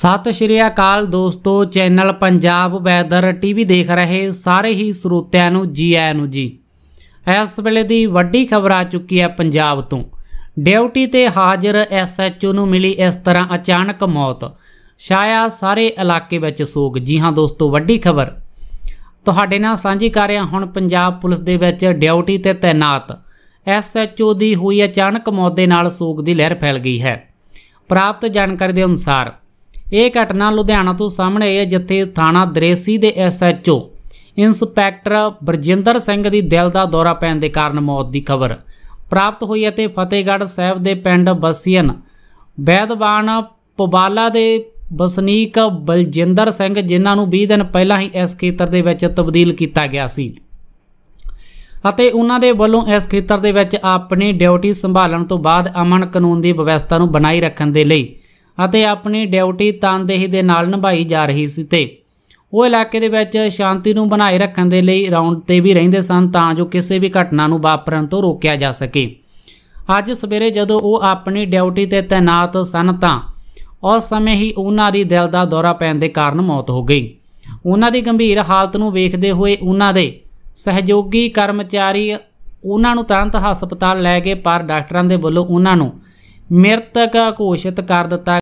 ਸਤਿ ਸ਼੍ਰੀ ਅਕਾਲ ਦੋਸਤੋ channel Punjab weather TV ਦੇਖ ਰਹੇ ਸਾਰੇ ਹੀ ਸਰੋਤਿਆਂ ਨੂੰ ਜੀ ਆਇਆਂ ਨੂੰ ਜੀ ਇਸ ਵੇਲੇ ਦੀ ਵੱਡੀ ਖਬਰ ਆ ਚੁੱਕੀ ਹੈ ਪੰਜਾਬ ਤੋਂ ਡਿਊਟੀ ਤੇ ਹਾਜ਼ਰ ਐਸਐਚਓ ਨੂੰ ਮਿਲੀ ਇਸ ਤਰ੍ਹਾਂ ਅਚਾਨਕ ਮੌਤ ਛਾਇਆ ਸਾਰੇ ਇਲਾਕੇ ਵਿੱਚ ਸੋਗ ਜੀ ਹਾਂ ਦੋਸਤੋ ਵੱਡੀ ਖਬਰ ਤੁਹਾਡੇ ਨਾਲ ਸਾਂਝੀ ਕਰ ਰਿਹਾ ਹੁਣ ਪੰਜਾਬ ਪੁਲਿਸ ਦੇ ਵਿੱਚ ਡਿਊਟੀ ਤੇ ਤਾਇਨਾਤ ਐਸਐਚਓ ਦੀ ਹੋਈ ਅਚਾਨਕ ਮੌਤ ਦੇ ਨਾਲ ਸੋਗ ਦੀ ਲਹਿਰ ਫੈਲ ਗਈ ਹੈ ਪ੍ਰਾਪਤ ਜਾਣਕਾਰੀ ਦੇ ਅਨੁਸਾਰ ਇਹ ਘਟਨਾ ਲੁਧਿਆਣਾ ਤੋਂ ਸਾਹਮਣੇ ਆਈ ਹੈ ਜਿੱਥੇ ਥਾਣਾ ਦਰੇਸੀ ਦੇ ਐਸਐਚਓ ਇੰਸਪੈਕਟਰ ਬਰਜਿੰਦਰ ਸਿੰਘ ਦੀ ਦਿਲ ਦਾ ਦੌਰਾ ਪੈਣ ਦੇ ਕਾਰਨ ਮੌਤ ਦੀ ਖਬਰ ਪ੍ਰਾਪਤ ਹੋਈ ਹੈ ਤੇ ਫਤਿਹਗੜ੍ਹ ਸਾਹਿਬ ਦੇ ਪਿੰਡ ਬਸੀਨ ਬੈਦਵਾਨ ਪਵਾਲਾ ਦੇ ਵਸਨੀਕ ਬਲਜਿੰਦਰ ਸਿੰਘ ਜਿਨ੍ਹਾਂ ਨੂੰ 20 ਦਿਨ ਪਹਿਲਾਂ ਹੀ ਇਸ ਖੇਤਰ ਦੇ ਵਿੱਚ ਤਬਦੀਲ ਕੀਤਾ ਗਿਆ ਸੀ ਅਤੇ ਉਹਨਾਂ ਦੇ ਵੱਲੋਂ ਇਸ ਖੇਤਰ ਦੇ ਵਿੱਚ ਆਪਣੀ ਡਿਊਟੀ ਸੰਭਾਲਣ ਤੋਂ ਬਾਅਦ ਅਮਨ ਕਾਨੂੰਨ ਦੀ ਵਿਵਸਥਾ ਨੂੰ ਬਣਾਈ ਰੱਖਣ ਦੇ ਲਈ ਅਤੇ ਆਪਣੀ ਡਿਊਟੀ ਤਨਦੇਹੀ ਦੇ ਨਾਲ ਨਿਭਾਈ ਜਾ ਰਹੀ ਸੀ ਤੇ ਉਹ ਇਲਾਕੇ ਦੇ ਵਿੱਚ ਸ਼ਾਂਤੀ ਨੂੰ ਬਣਾਈ ਰੱਖਣ ਦੇ ਲਈ ਰਾਉਂਡ ਤੇ ਵੀ ਰਹਿੰਦੇ ਸਨ ਤਾਂ ਜੋ ਕਿਸੇ ਵੀ ਘਟਨਾ ਨੂੰ ਵਾਪਰਨ ਤੋਂ ਰੋਕਿਆ ਜਾ ਸਕੇ ਅੱਜ ਸਵੇਰੇ ਜਦੋਂ ਉਹ ਆਪਣੀ ਡਿਊਟੀ ਤੇ ਤਾਇਨਾਤ ਸਨ ਤਾਂ ਉਸ ਸਮੇਂ ਹੀ ਉਹਨਾਂ ਦੀ ਦਿਲ ਦਾ ਦੌਰਾ ਪੈਣ ਦੇ ਕਾਰਨ ਮੌਤ ਹੋ ਗਈ ਉਹਨਾਂ ਦੀ ਗੰਭੀਰ ਹਾਲਤ ਨੂੰ ਵੇਖਦੇ ਹੋਏ ਉਹਨਾਂ ਦੇ ਸਹਿਯੋਗੀ ਕਰਮਚਾਰੀ ਉਹਨਾਂ ਨੂੰ ਤੁਰੰਤ ਹਸਪਤਾਲ ਲੈ ਗਏ ਪਰ ਡਾਕਟਰਾਂ ਦੇ ਵੱਲੋਂ ਉਹਨਾਂ ਨੂੰ ਮ੍ਰਿਤਕ ਘੋਸ਼ਿਤ ਕਰ ਦਿੱਤਾ